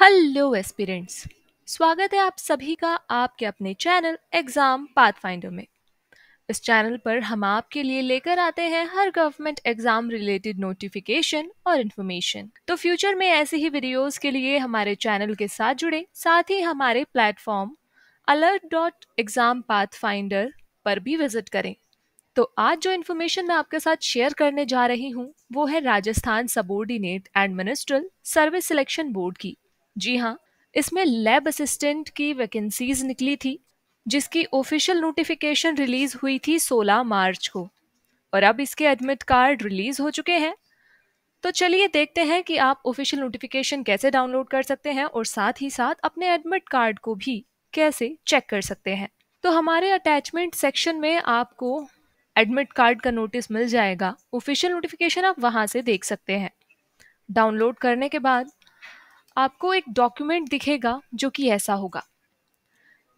hello aspirants स्वागत है आप सभी का आपके अपने चैनल एग्जाम पाथफाइंडर में इस चैनल पर हम आपके लिए लेकर आते हैं हर गवर्नमेंट एग्जाम रिलेटेड नोटिफिकेशन और इन्फॉर्मेशन तो फ्यूचर में ऐसे ही वीडियोस के लिए हमारे चैनल के साथ जुड़े साथ ही हमारे platform alert dot exam path finder पर भी विजिट करें तो आज जो इन्फॉर्मेशन मैं आपके साथ शेयर करने जा रही हूँ वो है Rajasthan subordinate and ministerial service selection board की जी हाँ इसमें लैब असिस्टेंट की वैकेंसीज निकली थी जिसकी ऑफिशियल नोटिफिकेशन रिलीज हुई थी 16 मार्च को और अब इसके एडमिट कार्ड रिलीज हो चुके हैं तो चलिए देखते हैं कि आप ऑफिशियल नोटिफिकेशन कैसे डाउनलोड कर सकते हैं और साथ ही साथ अपने एडमिट कार्ड को भी कैसे चेक कर सकते हैं तो हमारे अटैचमेंट सेक्शन में आपको एडमिट कार्ड का नोटिस मिल जाएगा ऑफिशियल नोटिफिकेशन आप वहां से देख सकते हैं डाउनलोड करने के बाद आपको एक डॉक्यूमेंट दिखेगा जो कि ऐसा होगा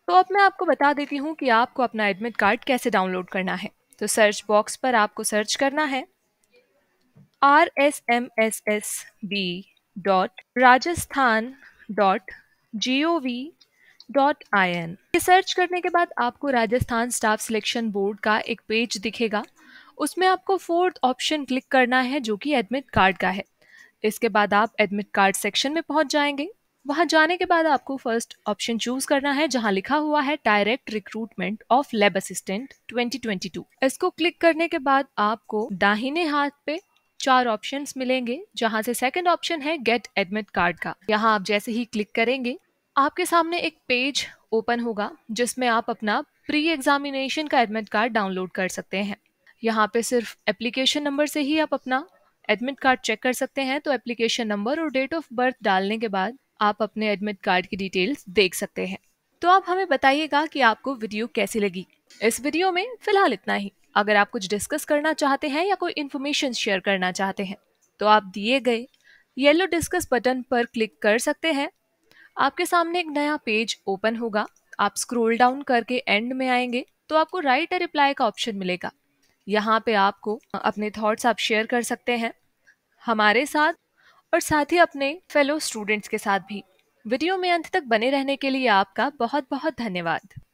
तो अब मैं आपको बता देती हूँ कि आपको अपना एडमिट कार्ड कैसे डाउनलोड करना है तो सर्च बॉक्स पर आपको सर्च करना है R S M S S B dot Rajasthan dot G O V dot I N ये सर्च करने के बाद आपको राजस्थान स्टाफ सिलेक्शन बोर्ड का एक पेज दिखेगा उसमें आपको फोर्थ ऑप्शन क्लिक करना है जो कि एडमिट कार्ड का है इसके बाद आप एडमिट कार्ड सेक्शन में पहुंच जाएंगे वहां जाने के बाद आपको फर्स्ट ऑप्शन चूज करना है जहां लिखा हुआ है direct recruitment of lab assistant 2022 इसको क्लिक करने के बाद आपको दाहिने हाथ पे चार ऑप्शंस मिलेंगे जहां से सेकंड ऑप्शन है गेट एडमिट कार्ड का यहां आप जैसे ही क्लिक करेंगे आपके सामने एक पेज ओपन होगा जिसमें आप अपना प्री एग्जामिनेशन का एडमिट कार्ड डाउनलोड कर सकते हैं यहाँ पे सिर्फ एप्लीकेशन नंबर से ही आप अपना एडमिट कार्ड चेक कर सकते हैं तो एप्लीकेशन नंबर और डेट ऑफ बर्थ डालने के बाद आप अपने एडमिट कार्ड की डिटेल्स देख सकते हैं तो आप हमें बताइएगा कि आपको वीडियो कैसी लगी इस वीडियो में फिलहाल इतना ही अगर आप कुछ डिस्कस करना चाहते हैं या कोई इन्फॉर्मेशन शेयर करना चाहते हैं तो आप दिए गए येलो डिस्कस बटन पर क्लिक कर सकते हैं आपके सामने एक नया पेज ओपन होगा आप स्क्रोल डाउन करके एंड में आएंगे तो आपको राइट अ रिप्लाई का ऑप्शन मिलेगा यहाँ पे आपको अपने थॉट्स आप शेयर कर सकते हैं हमारे साथ और साथ ही अपने फेलो स्टूडेंट्स के साथ भी वीडियो में अंत तक बने रहने के लिए आपका बहुत बहुत धन्यवाद